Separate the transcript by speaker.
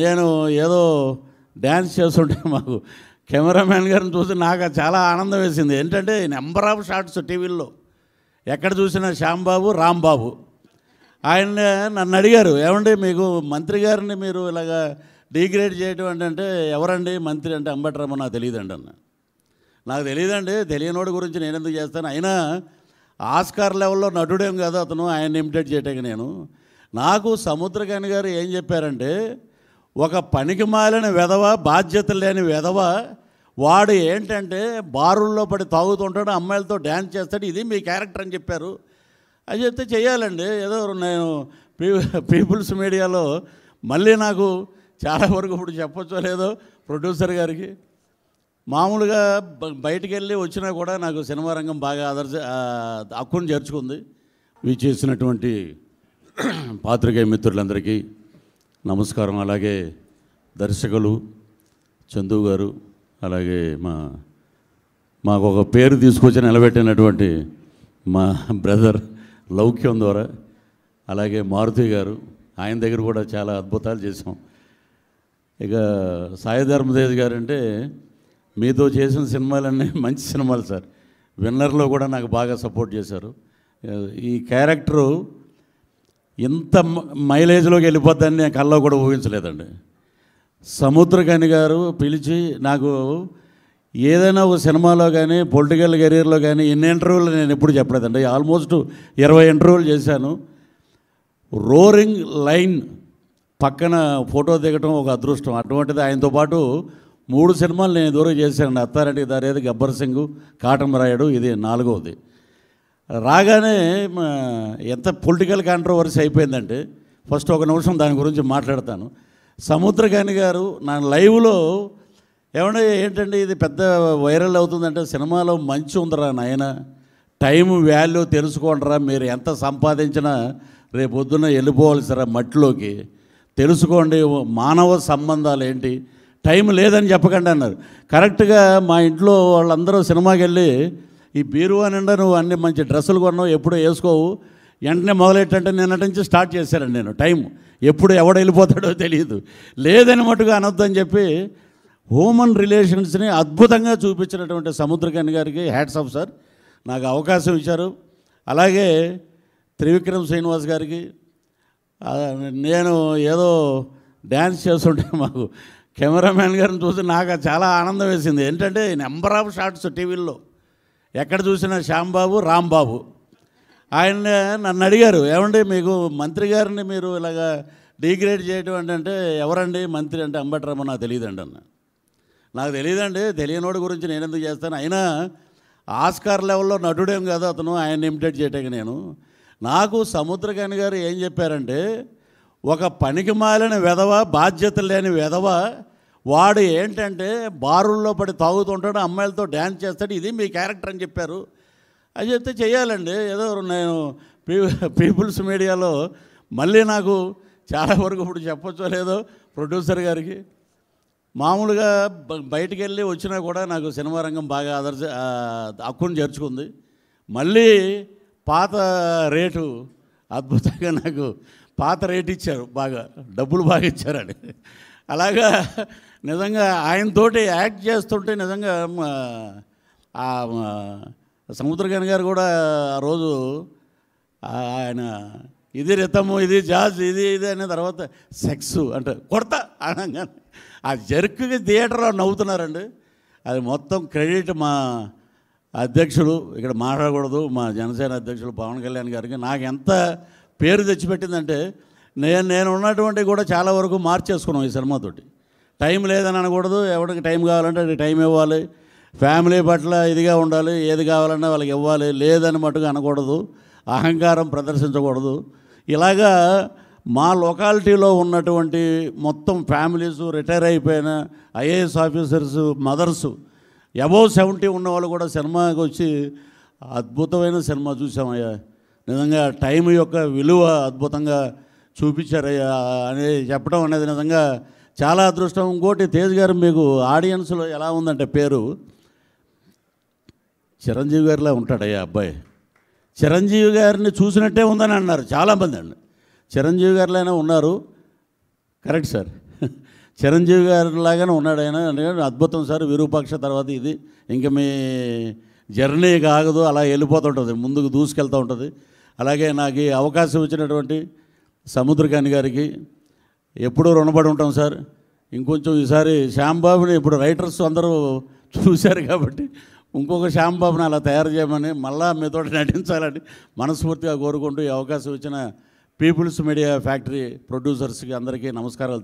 Speaker 1: నేను ఏదో డ్యాన్స్ చేస్తుంటే మాకు కెమెరామ్యాన్ గారిని చూసి నాకు చాలా ఆనందం వేసింది ఏంటంటే నెంబర్ ఆఫ్ షార్ట్స్ టీవీల్లో ఎక్కడ చూసినా శ్యాంబాబు రాంబాబు ఆయన నన్ను అడిగారు ఏమండి మీకు మంత్రి గారిని మీరు ఇలాగ డిగ్రేడ్ చేయడం ఏంటంటే ఎవరండి మంత్రి అంటే అంబట్రామ నాకు తెలియదండి అన్న నాకు తెలియదండి తెలియనోడి గురించి నేను ఎందుకు చేస్తాను అయినా ఆస్కార్ లెవెల్లో నటుడేం కాదు అతను ఆయన ఇమిటేట్ చేయటానికి నేను నాకు సముద్రకాని గారు ఏం చెప్పారంటే ఒక పనికి మాలిన విధవ బాధ్యత లేని విధవ వాడు ఏంటంటే బారుల్లో పడి తాగుతుంటాడు అమ్మాయిలతో డ్యాన్స్ చేస్తాడు ఇది మీ క్యారెక్టర్ అని చెప్పారు అది చెప్తే చేయాలండి ఏదో నేను పీపుల్స్ మీడియాలో మళ్ళీ నాకు చాలా వరకు ఇప్పుడు చెప్పొచ్చో లేదో ప్రొడ్యూసర్ గారికి మామూలుగా బయటికి వెళ్ళి వచ్చినా కూడా నాకు సినిమా రంగం బాగా ఆదర్శ హక్కును చేర్చుకుంది ఇవి చేసినటువంటి పాత్రికేయ మిత్రులందరికీ నమస్కారం అలాగే దర్శకులు చందు గారు అలాగే మా మాకు ఒక పేరు తీసుకొచ్చి నిలబెట్టినటువంటి మా బ్రదర్ లౌక్యం ద్వారా అలాగే మారుతి గారు ఆయన దగ్గర కూడా చాలా అద్భుతాలు చేసాం ఇక సాయి ధర్మదేవి గారు అంటే మీతో చేసిన సినిమాలన్నీ మంచి సినిమాలు సార్ విన్నర్లో కూడా నాకు బాగా సపోర్ట్ చేశారు ఈ క్యారెక్టరు ఇంత మైలేజ్లోకి వెళ్ళిపోద్దని నేను కల్లో కూడా ఊహించలేదండి సముద్రకని గారు పిలిచి నాకు ఏదైనా ఒక సినిమాలో కానీ పొలిటికల్ కెరీర్లో కానీ ఎన్ని ఇంటర్వ్యూలు నేను ఎప్పుడు చెప్పలేదండి ఆల్మోస్ట్ ఇరవై ఇంటర్వ్యూలు చేశాను రోరింగ్ లైన్ పక్కన ఫోటో దిగటం ఒక అదృష్టం అటువంటిది ఆయనతో పాటు మూడు సినిమాలు నేను దూరం చేశానండి అత్తారెడ్డి దారేది గబ్బర్ సింగ్ కాటమరాయుడు ఇది నాలుగవది రాగానే ఎంత పొలిటికల్ కాంట్రవర్సీ అయిపోయిందంటే ఫస్ట్ ఒక నిమిషం దాని గురించి మాట్లాడతాను సముద్రకాని గారు నా లైవ్లో ఏమన్నా ఏంటంటే ఇది పెద్ద వైరల్ అవుతుందంటే సినిమాలో మంచి ఉందిరా నాయన టైం వాల్యూ తెలుసుకోండిరా మీరు ఎంత సంపాదించినా రేపు పొద్దున్న వెళ్ళిపోవాల్సిరా మట్టిలోకి తెలుసుకోండి మానవ సంబంధాలు ఏంటి టైం లేదని చెప్పకండి అన్నారు కరెక్ట్గా మా ఇంట్లో వాళ్ళందరూ సినిమాకి వెళ్ళి ఈ బీరువా నిండా నువ్వు అన్ని మంచి డ్రెస్సులు కొన్నావు ఎప్పుడు వేసుకోవు వెంటనే మొదలెట్టంటే నిన్నటి నుంచి స్టార్ట్ చేశాను నేను టైం ఎప్పుడు ఎవడ వెళ్ళిపోతాడో తెలియదు లేదని మటుగా అనొద్దని చెప్పి హ్యూమన్ రిలేషన్స్ని అద్భుతంగా చూపించినటువంటి సముద్రకన్ గారికి హ్యాట్స్ ఆఫ్ సార్ నాకు అవకాశం ఇచ్చారు అలాగే త్రివిక్రమ్ శ్రీనివాస్ గారికి నేను ఏదో డ్యాన్స్ చేస్తుంటే మాకు కెమెరామ్యాన్ గారిని చూసి నాకు చాలా ఆనందం వేసింది ఏంటంటే నెంబర్ ఆఫ్ షార్ట్స్ టీవీల్లో ఎక్కడ చూసినా శ్యాంబాబు రాంబాబు ఆయన నన్ను అడిగారు ఏమండి మీకు మంత్రి గారిని మీరు ఇలాగా డిగ్రేడ్ చేయడం ఏంటంటే ఎవరండి మంత్రి అంటే అంబట్రామో నాకు తెలియదండి అన్న నాకు తెలియదండి తెలియనోడి గురించి నేను ఎందుకు చేస్తాను అయినా ఆస్కార్ లెవెల్లో నటుడేం కాదు అతను ఆయన ఇమిటేట్ చేయటానికి నేను నాకు సముద్రకాని గారు ఏం చెప్పారంటే ఒక పనికి మాలిన విధవ బాధ్యత లేని విధవ వాడు ఏంటంటే బారుల్లో పడి తాగుతుంటాడు అమ్మాయిలతో డ్యాన్స్ చేస్తాడు ఇది మీ క్యారెక్టర్ అని చెప్పారు అది చెప్తే చేయాలండి ఏదో నేను పీపుల్స్ మీడియాలో మళ్ళీ నాకు చాలా వరకు ఇప్పుడు చెప్పొచ్చో లేదో ప్రొడ్యూసర్ గారికి మామూలుగా బయటికి వెళ్ళి వచ్చినా కూడా నాకు సినిమా రంగం బాగా ఆదర్శ హక్కును చేర్చుకుంది మళ్ళీ పాత రేటు అద్భుతంగా నాకు పాత రేటు ఇచ్చారు బాగా డబ్బులు బాగా ఇచ్చారండి అలాగా నిజంగా ఆయనతోటి యాక్ట్ చేస్తుంటే నిజంగా సముద్రకన్ గారు కూడా ఆ రోజు ఆయన ఇది రితము ఇది జాజ్ ఇది ఇది అనే తర్వాత సెక్స్ అంటే కొడత అనగానే ఆ జర్క్కి థియేటర్లో నవ్వుతున్నారండి అది మొత్తం క్రెడిట్ మా అధ్యక్షుడు ఇక్కడ మాట్లాడకూడదు మా జనసేన అధ్యక్షుడు పవన్ కళ్యాణ్ గారికి నాకు ఎంత పేరు తెచ్చిపెట్టిందంటే నేను నేను ఉన్నటువంటి కూడా చాలా వరకు మార్చేసుకున్నాం ఈ సినిమాతోటి టైం లేదని అనకూడదు ఎవరికి టైం కావాలంటే అది టైం ఇవ్వాలి ఫ్యామిలీ పట్ల ఇదిగా ఉండాలి ఏది కావాలన్నా వాళ్ళకి ఇవ్వాలి లేదని మటుకు అనకూడదు అహంకారం ప్రదర్శించకూడదు ఇలాగా మా లొకాలిటీలో ఉన్నటువంటి మొత్తం ఫ్యామిలీస్ రిటైర్ అయిపోయిన IAS officers mothers above seventy ఉన్న వాళ్ళు కూడా సినిమాకి వచ్చి అద్భుతమైన సినిమా చూసామయ్యా నిజంగా టైం యొక్క విలువ అద్భుతంగా చూపించారయ్యా అనేది చెప్పడం అనేది నిజంగా చాలా అదృష్టం ఇంకోటి తేజ్ గారు మీకు ఆడియన్స్లో ఎలా ఉందంటే పేరు చిరంజీవి గారిలా ఉంటాడయ్యా అబ్బాయి చిరంజీవి గారిని చూసినట్టే ఉందని అన్నారు చాలామంది అండి చిరంజీవి గారిలానే ఉన్నారు కరెక్ట్ సార్ చిరంజీవి గారిలాగానే ఉన్నాడు ఆయన అద్భుతం సార్ విరూపాక్ష తర్వాత ఇది ఇంకా మీ జర్నీ కాగదు అలా వెళ్ళిపోతుంటుంది ముందుకు దూసుకెళ్తూ ఉంటుంది అలాగే నాకు అవకాశం ఇచ్చినటువంటి సముద్రకాని గారికి ఎప్పుడూ రుణపడి ఉంటాం సార్ ఇంకొంచెం ఈసారి శ్యాంబాబుని ఇప్పుడు రైటర్స్ అందరూ చూశారు కాబట్టి ఇంకొక శ్యాంబాబుని అలా తయారు చేయమని మళ్ళా మీతో నటించాలని మనస్ఫూర్తిగా కోరుకుంటూ ఈ అవకాశం ఇచ్చిన పీపుల్స్ మీడియా ఫ్యాక్టరీ ప్రొడ్యూసర్స్కి అందరికీ నమస్కారాలు